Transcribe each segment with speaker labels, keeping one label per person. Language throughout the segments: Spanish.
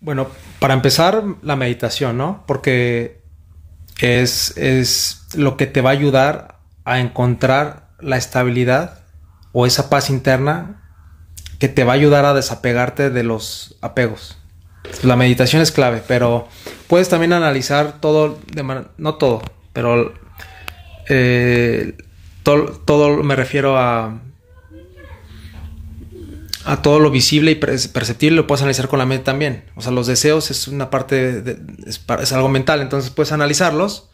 Speaker 1: Bueno, para empezar, la meditación, ¿no? Porque es, es lo que te va a ayudar a encontrar la estabilidad o esa paz interna que te va a ayudar a desapegarte de los apegos. La meditación es clave, pero puedes también analizar todo, no todo, pero eh, todo me refiero a a todo lo visible y perceptible lo puedes analizar con la mente también. O sea, los deseos es una parte, de, es, algo mental, entonces puedes analizarlos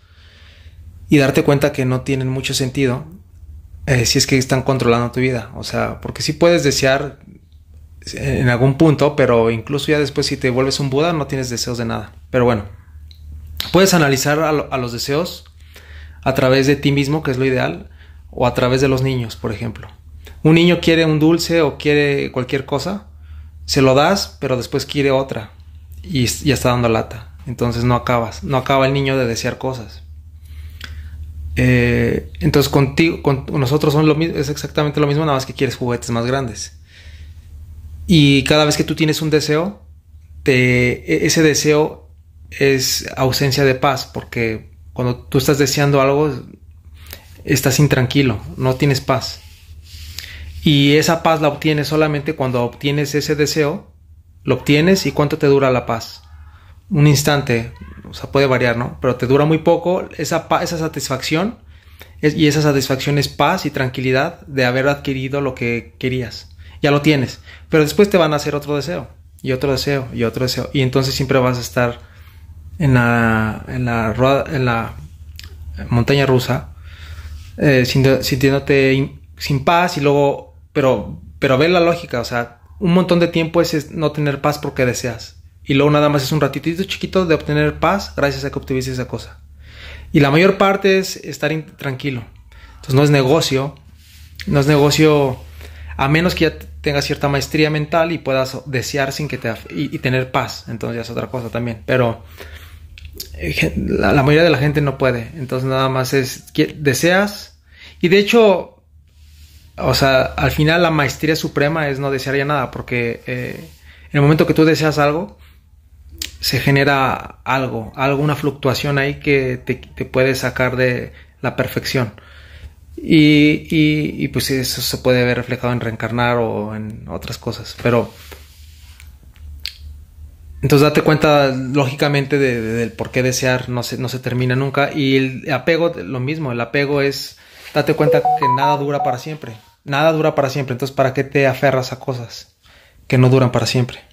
Speaker 1: y darte cuenta que no tienen mucho sentido eh, si es que están controlando tu vida. O sea, porque si puedes desear en algún punto, pero incluso ya después si te vuelves un Buda no tienes deseos de nada. Pero bueno, puedes analizar a los deseos a través de ti mismo, que es lo ideal, o a través de los niños, por ejemplo un niño quiere un dulce o quiere cualquier cosa, se lo das, pero después quiere otra y ya está dando lata. Entonces no acabas, no acaba el niño de desear cosas. Eh, entonces contigo, con nosotros son es exactamente lo mismo, nada más que quieres juguetes más grandes. Y cada vez que tú tienes un deseo, e-, ese deseo es ausencia de paz, porque cuando tú estás deseando algo, estás intranquilo, no tienes paz. Y esa paz la obtienes solamente cuando obtienes ese deseo, lo obtienes y cuánto te dura la paz. Un instante, o sea, puede variar, ¿no? Pero te dura muy poco esa, esa satisfacción y esa satisfacción es paz y tranquilidad de haber adquirido lo que querías. Ya lo tienes, pero después te van a hacer otro deseo y otro deseo y otro deseo y entonces siempre vas a estar en la, en la, en la montaña rusa eh, sintiéndote sin paz y luego pero, pero ve la lógica, o sea, un montón de tiempo es no tener paz porque deseas. Y luego nada más es un ratito chiquito de obtener paz gracias a que obtuviste esa cosa. Y la mayor parte es estar tranquilo. Entonces no es negocio, no es negocio a menos que ya tengas cierta maestría mental y puedas desear sin que te y, tener paz. Entonces ya es otra cosa también. Pero eh, la, la, mayoría de la gente no puede. Entonces nada más es que deseas. Y de hecho, o sea, al final la maestría suprema es no desear ya nada, porque eh, en el momento que tú deseas algo, se genera algo, alguna fluctuación ahí que te, puede sacar de la perfección. Y, y, pues eso se puede ver reflejado en reencarnar o en otras cosas. Pero. Entonces date cuenta lógicamente del por qué desear no se, no se termina nunca. Y el apego, lo mismo, el apego es date cuenta que nada dura para siempre nada dura para siempre, entonces ¿para qué te aferras a cosas que no duran para siempre?